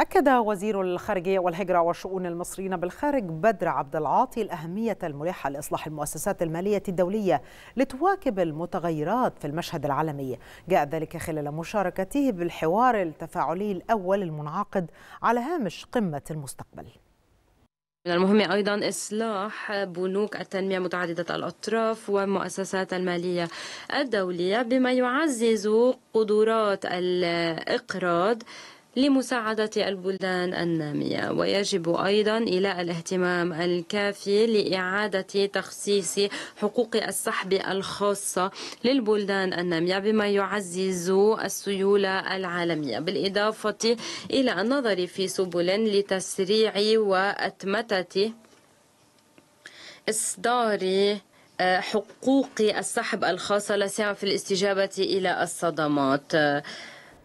أكد وزير الخارجية والهجرة والشؤون المصريين بالخارج بدر عبد العاطي الأهمية الملحة لإصلاح المؤسسات المالية الدولية لتواكب المتغيرات في المشهد العالمي، جاء ذلك خلال مشاركته بالحوار التفاعلي الأول المنعقد على هامش قمة المستقبل. من المهم أيضا إصلاح بنوك التنمية متعددة الأطراف والمؤسسات المالية الدولية بما يعزز قدرات الإقراض لمساعدة البلدان النامية ويجب أيضا إلى الاهتمام الكافي لإعادة تخصيص حقوق السحب الخاصة للبلدان النامية بما يعزز السيولة العالمية بالإضافة إلى النظر في سبل لتسريع وأتمتة إصدار آه، حقوق السحب الخاصة لا سيما في الاستجابة إلى الصدمات